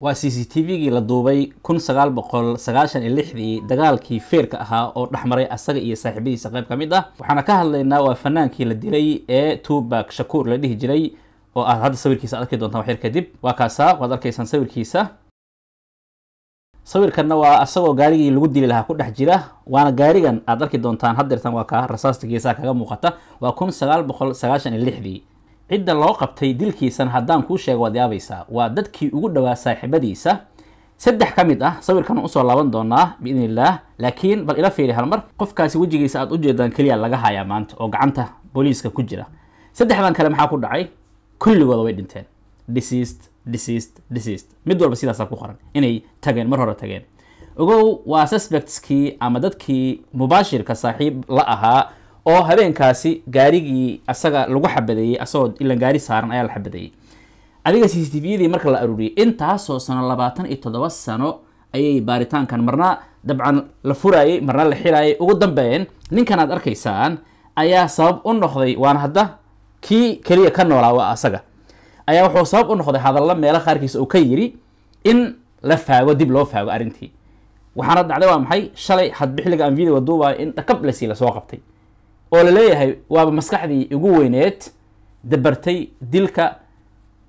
waa c c t v-gii la duubay kun sagaal boqol sagaashan iyo lixdii dagaalkii feerka ahaa oo dhexmaray asaga iyo saaxiibadiisa qayb ka mid ah waxaana ka hadlaynaa waa fanaankii la dilay ee tubak shakuur la dhihi jiray oo aad hadda sawirkiisa arki doontaan waxyar kadib waa kaasaa waad arkaysaan sawirkiisa sawirkanna waa asagoo gaarigii lagu dili lahaa ku dhex jira waana gaarigan aad arki doontaan haddeertan waa kaa rasaasta geesaha kaga muuqata waa kun sagaal boqol sagaashan iyo lixdii cidda loo qabtay dilkiisan haddaan kuu sheego waad yaabaysaa waa dadkii ugu dhowaa saaxiibadiisa saddex ka mid ah sawirkan usoo laaban doonaa biidnillaah laakiin bal ila fiiri halmar qofkaasi wejigiisa aad u jeedaan keliya laga hayaa maanta oo gacanta booliiska ku jira saddexdan kale maxaa ku dhacay kulligooda way dhinteen deceased deceased deceased mid walba sidaasaa ku qoran inay tageen mar hore tageen ogow waa suspectskii ama dadkii mubaashirka saaxiib la ahaa oo habeenkaasi gaarigii asaga lagu xabadeeyey asagoo ilan gaari saaran ayaa la xabadeeyey adiga c c t v yadii marka la aruuriyey intaasoo sano labaatan iyo toddoba sano ayay baaritaankan marna dabcan la furaayey marna la xilaayay ugu dambeyn ninkan aad arkaysaan ayaa sabab u noqday waana hadda kii keliya ka noolaa waa asaga ayaa wuxuu sabab u noqday hadallo meelo qaarkiis uu ka yiri in la faago dib loo faago arrintii waxaana dhacday waa maxay shalay hadbixiliga aan videoga duubayo in dhakab lasi lasoo qabtay oo la leeyahay waaba maskaxdii ugu weyneed dabartay dilka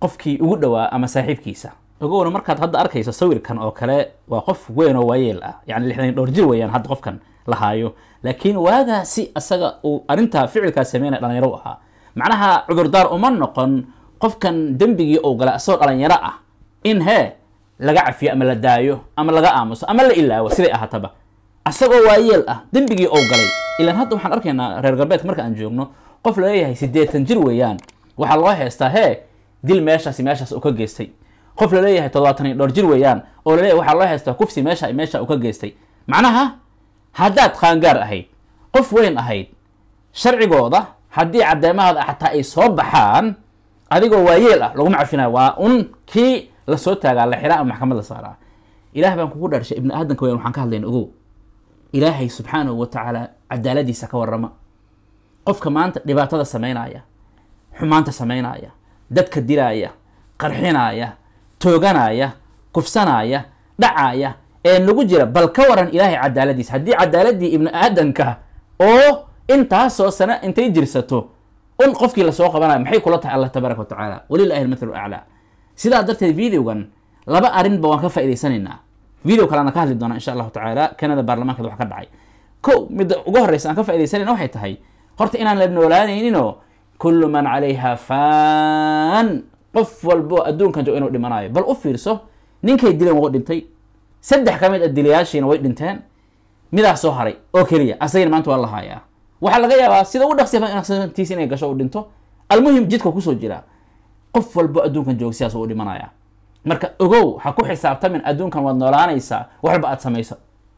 qofkii ugu dhowaa ama saaxiibkiisa ogowna markaad hadda arkayso sawirkan oo kale waa qof weyn oo waayeel ah yani lixdan dhowr jir weyaan hadda qofkan lahaayo laakiin waagaasi asaga uu arrintaa ficilkaas sameynaya dhalinyaro u ahaa macnaha cudurdaar uma noqon qofkan dembigii ou galay asagoo dhalinyaro ah in hee laga cafiyo ama la daayo ama laga aamuso ama la ilaawo siday ahaataba asagoo waayeel ah dembigii ou galay ilaan hadda waxaan arkaynaa reer galbeedka marka aan joogno qof laleeyahay sideetan jir weeyaan waxaa loo heystaa hee dil meeshaasi meeshaas u ka geystay qof laleeyahay toddobaatan iyo dhowr jir weeyaan oo laleeyahay waxaa loo heystaa kufsi meesha meesha u ka geystay macnaha haddaad qaangaar ahayd qof weyn ahayd sharcigooda haddii caddeemahaada xataa ay soo baxaan adigoo waayeel ah laguma cafinayo waa un kii lasoo taagaa la xiraa ama maxkamad la saaraa ilaah baan kugu dharshay ibni aadamka weyan waxaan ka hadlayna ogow ilaahay subxaanahu watacaala cadaaladiisa ka warama qofka maanta dhibaatada sameynaya xumaanta sameynaya dadka dilaya qarxinaya tooganaya kufsanaya dhacaya ee nagu jira bal ka waran ilaahay cadaaladiisa haddii cadaaladii ibnu aadanka oo intaasoo sano intay jirsato un qofkii lasoo qabanayo maxay kula tahay allah tabaaraka wa tacaala walilaahi almathalu aclaa sidaa darteed videogan laba arinba waan ka faa'idaysanaynaa video kale aan ka hadli doona insha allahu tacaala canada baarlamaankeed wax ka dhacay ko midda ugu horreysa aan ka faa'idaysanayn waxay tahay horta inaan la noolaanayninoo kullu man calayha faan qof walbo adduunkan joogo inuu dhimanaayo bal u fiirso ninkay dileen wuu dhintay saddex ka mid a ah dilayaashiina way dhinteen midaas soo haray oo keliya asagina maanta waa la haayaa waxaa laga yaabaa sida ugu dhaqsiatiis inay gasho uu dhinto almuhim jidka kusoo jira qof walbo adduunkan jooga sidaas uu dhimanaya marka ogow ha ku xisaabtamin adduunkan waad noolaanaysaa wax aad samayso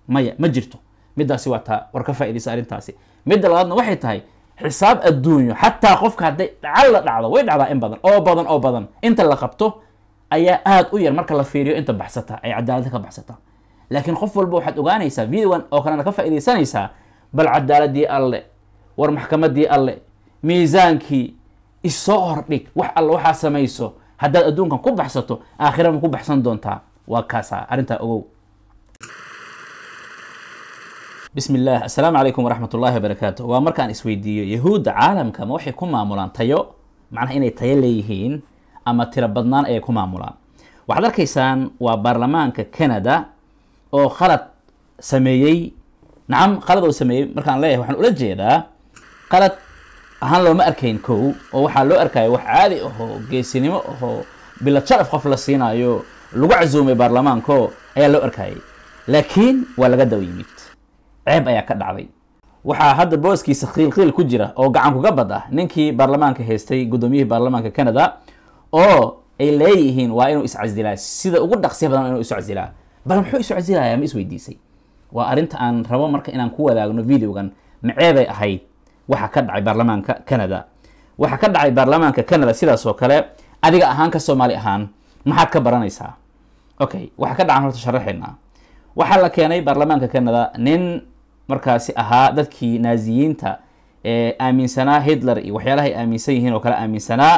maya ma jirto middaasi waa taa war ka faa'idaysa arrintaasi midda labaadna waxay tahay xisaab adduunyo xataa qofka hadday dhacalla dhacdo way dhacdaa in badan oo badan oo badan inta la qabto ayaa aada u yar marka la fiiriyo inta baxsata ay cadaalada ka baxsata laakiin qof walba waxaad ogaanaysaa videogan oo kalena ka faaidaysanaysaa bal cadaaladii alle war maxkamadii alle miisaankii isoo hordhig wax alle waxaa samayso haddaad adduunkan ku baxsato aakhirama ku baxsan doontaa waa kaasa arrintaa ogow bismi illah assalaamu calaykum waraxmatullahi wabarakaatu waa markaan isweydiiyo yahuudda caalamka ma waxay ku maamulaan tayo macnaha inay tayo leeyihiin ama tiro badnaan ayay ku maamulaan waxaad arkaysaan waa baarlamaanka canada oo khalad sameeyey nacam khalad oo sameeyey markaan leeyahay waxaan ula jeedaa qalad ahaan looma arkayn kow oo waxaa loo arkayo wax caadi ahoo geesinimo ahoo bilad sharaf qof la siinayo lagu casuumay baarlamaanko ayaa loo arkayay laakiin waa laga daw yimid ceeb ayaa ka dhacday waxaa hadda booskiisa khiilkhiil ku jira oo gacan kuga bad ah ninkii baarlamaanka haystay guddoomiyihii baarlamaanka canada oo ay leeyihiin waa inuu iscasilaa sida ugu dhaqsiya badan inuu isu casilaa bal muxuu isu casilayaa ma isweydiisay waa arrinta aan rabo marka inaan ku wadaagno videogan maceebay ahayd waxaa ka dhacay baarlamaanka canada waxaa ka dhacay baarlamaanka canada sidaas oo kale adiga ahaan ka soomaali ahaan maxaad ka baranaysaa okay waxa ka dhacan horta sharaxaynaa waxaa la keenay baarlamaanka canada nin markaasi ahaa dadkii naasiyiinta ee aaminsanaa hitler iyo waxyaalahay aaminsan yihiin oo kale aaminsanaa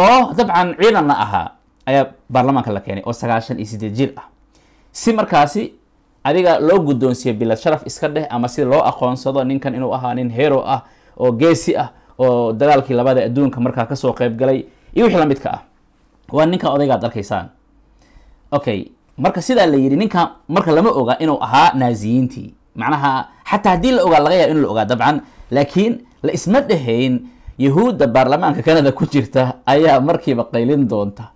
oo dabcan ciidanna ahaa ayaa baarlamaanka la keenay oo sagaashan iyo sideed jir ah si markaasi adiga loo guddoonsiiyo bilad sharaf iska dheh ama si loo aqoonsado ninkan inuu ahaa nin hero ah oo geesi ah oo dagaalkii labada adduunka markaa kasoo qaybgalay iyo wixii lamidka ah waa ninkan odaygaad arkaysaan okay marka sidaa la yidhi ninkan marka lama oga inuu ahaa naaziyiintii macnaha xataa haddii la ogaa laga yaab in la ogaa dabcan laakiin la isma dhahayn yahuudda baarlamaanka kanada ku jirta ayaa markiiba qaylin doonta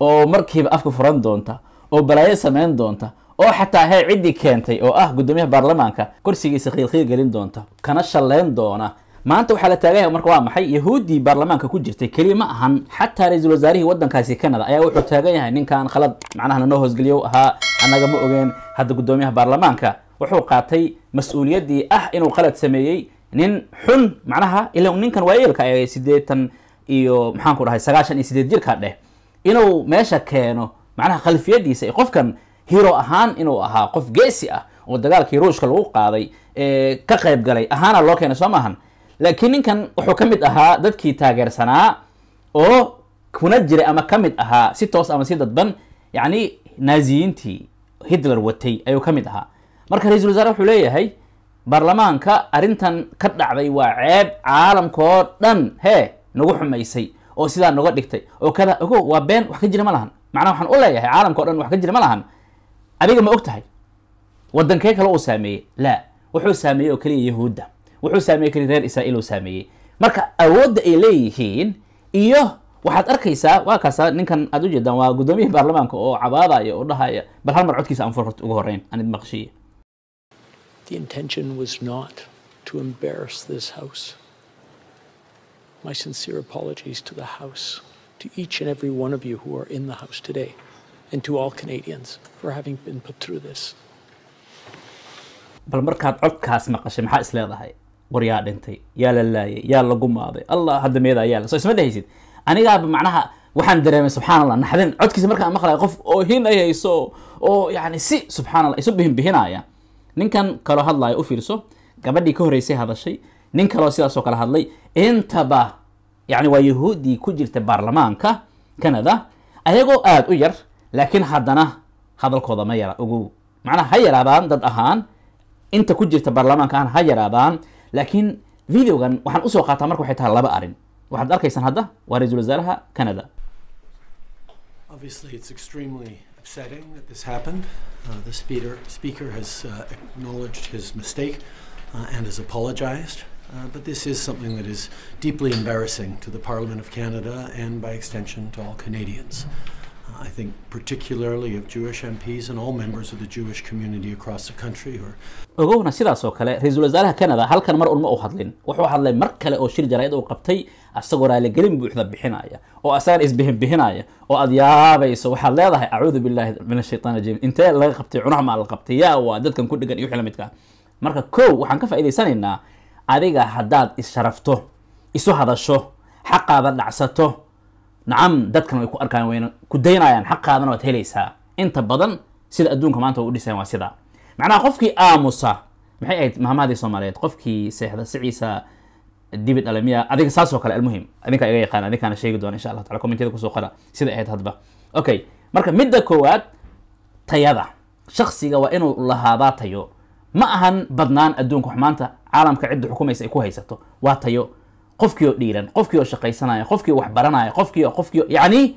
oo markiiba afka furan doonta oo balaayo samayn doonta oo xataa he ciddii keentay oo ah guddoomiyaha baarlamaanka kursigiisa khiilkhiil gelin doonta kana shalleyn doona maanta waxaa la taaganya marka waa maxay yahuuddii baarlamaanka ku jirtay keliya ma ahan xataa ra-iisul wasaarihii wadankaasi canada ayaa wuxuu taagan yahay ninkan khalad macnaha nanoo hoosgeliyo ahaa annaga ma ogeen hadda guddoomiyaha baarlamaanka wuxuu qaatay mas-uuliyaddii ah inuu qalad sameeyey nin xun macnaha ila ninkan waayeelka ee siddeetan iyo maxaanku dhahay sagaashan iyo sideed jirka dheh inuu meesha keeno macnaha khalfiyadiisa iyo qofkan hiro ahaan inuu ahaa qof geesi ah oo dagaalkii ruushka lagu qaaday ee ka qayb galay ahaana loo keenay soo maahan laakiin ninkan wuxuu ka mid ahaa dadkii taageersanaa oo kuna jiray ama ka mid ahaa si toos ama si dadban yacni naaziyiintii hitler watay ayuu ka mid ahaa marka ra-isul wasaare wuxuu leeyahay baarlamaanka arrintan ka dhacday waa ceeb caalamkaoo dhan hee nagu xumaysay oo sidaa naga dhigtay oo kada ogo waa been wax ka jira ma lahan macnaha waxaan u leeyahay caalamka dhan wax ka jira ma lahan adiga ma og tahay waddankee kale uu saameeyey laa wuxuu saameeyey oo keliya yahuudda wuxuu saameeye kari reer israa'iil uu saameeyey marka awoodda ay leeyihiin iyo waxaad arkaysaa waa kaasa ninkan aad ujeedaan waa guddoomiyihii baarlamaanka oo cabaadaya oo dhahaya bal halmar mar codkiisa aan furrt uga horeyn anid maqshiye The intention one of you who are in the bal markaad codkaas maqashay maxaa is war dhintay yaa la laayay yaa lagu maaday allah hadda meedaa yaa soo isma dhahaysid anigaaba macnaha waxaan dareemay subxaan allah naxdin codkiisa markaan maqlaya qof oo hin hayso oo yani si subxaan allah isu bihinbihinaya ninkan kaloo hadlaya u fiirso gabadhii ka horreysay hadashay nin kaloo sidaasoo kale hadlay intaba yani waa yahuuddii ku jirta baarlamaanka canada ayagoo aada u yar laakiin haddana hadalkooda ma yara ogow macnaha ha yaraadaan dad ahaan inta ku jirta baarlamaanka ahaan ha yaraadaan Obviously, it's extremely upsetting that this happened. Uh, the speaker, speaker has uh, acknowledged his mistake uh, and has apologized. Uh, but this is something that is deeply embarrassing to the Parliament of Canada and, by extension, to all Canadians. I think particularly of Jewish MPs and all members of the Jewish community across the country ogowna sidaasoo kale ra-iisul wasaaraha Canada halkan mar un ma u hadlin wuxuu hadlay mar kale oo shir jaraa-id uu qabtay isagoo raaligelin buuxda bixinaya oo asagan isbihin bixinaya oo aad yaabayso waxaad leedahay acuudu billaahi min ashaytaan rajiim intee laga qabtay cunaha maa la qabtay yaa waa dadkan ku dhegan iyo wixii la marka kow waxaan ka faaidaysanaynaa adiga haddaad issharafto isu hadasho xaqaada dhacsato nacam dadkan way ku arkaan wayna ku daynayaan xaqaadan waad helaysaa inta badan sida adduunka maanta u dhisayan waa sidaa macnaha qofkii aamusa maxay ahayd mahamaadii soomaaliyeed qofkii seexda siciisa dibi dhale adiga saasoo kale almuhim adinkaa iga yaqaan adinkaana sheegi doona insha allah tacala commentiyada kusoo qora sida ahayd hadba okay marka midda koowaad tayada shaksiga waa inuu lahaadaa tayo ma ahan badnaan adduunka wax maanta caalamka cidda xukumaysa ay ku haysato waa tayo qofkii oo dhiiran qofkii oo shaqaysanaya qofkii oo waxbaranaya qofkii qofkii yacni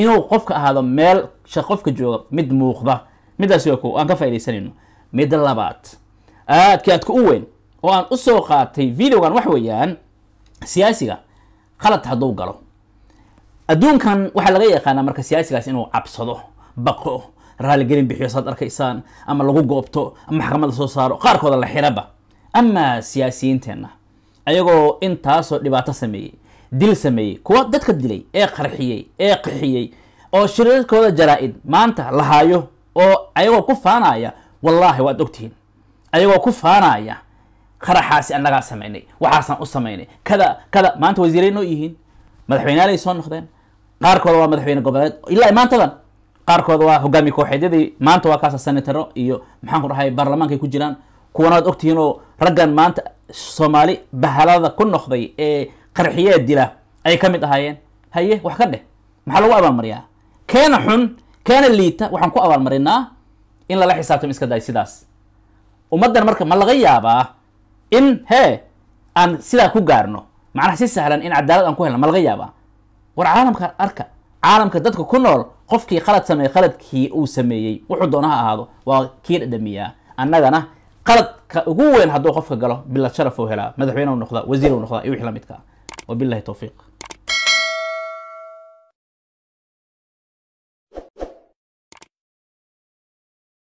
inuu qofka ahaado meel qofka jooga mid muuqda midaas o aan ka faaidaysanayno midda labaad aadkii aadka u weyn oo aan usoo qaatay videogan wax weeyaan siyaasiga qaladka hadduu galo adduunkan waxaa laga yaqaanaa marka siyaasigaas inuu cabsado baqo raaligelin bixiyo saad arkaysaan ama lagu goobto ama maxkamadda soo saaro qaarkooda la xiraba ama siyaasiyiinteenna ayagoo intaasoo dhibaato sameeyey dil sameeyey kuwa dadka dilay ee qarxiyey ee qaxiyey oo shirarkooda jaraa-id maanta lahaayo oo ayagoo ku faanaya wallaahi waad ogtihiin ayagoo ku faanaya qaraxaasi annagaa samaynay waxaasaan u samaynay kada kada maanta wasiiray noo yihiin madaxweynaalay soo noqdeen qaarkooda waa madaxweyne goboleed ilaa maantadan qaarkooda waa hogaamiye kooxeedyadii maanta waa kaasa senataro iyo maxaan ku dhahay baarlamaankaay ku jiraan kuwanaad ogtihiinoo raggan maanta soomaali bahalada ku noqday ee qarxiyaa dila ay ka mid ahaayeen haye wax ka dheh maxaa lagu abaalmariyaa keena xun keena liita waxaan ku abaalmarinaa in lala xisaabtamo iska daay sidaas ummaddan marka ma laga yaabaa in he aan sidaa ku gaarno macnaha si sahlan in cadaalad aan ku helna ma laga yaabaa war caalamka arka caalamka dadka ku nool qofkii khalad sameeye khaladkii uu sameeyey wuxuu doona ha ahaado waa kii dhadhamiyaa annagana qaladka ugu weyn hadduu qofka galo bilad sharaf helaa madaxweyne u noqda wasiir u noqda iyo wix la midka ah. wabilahi towfiiq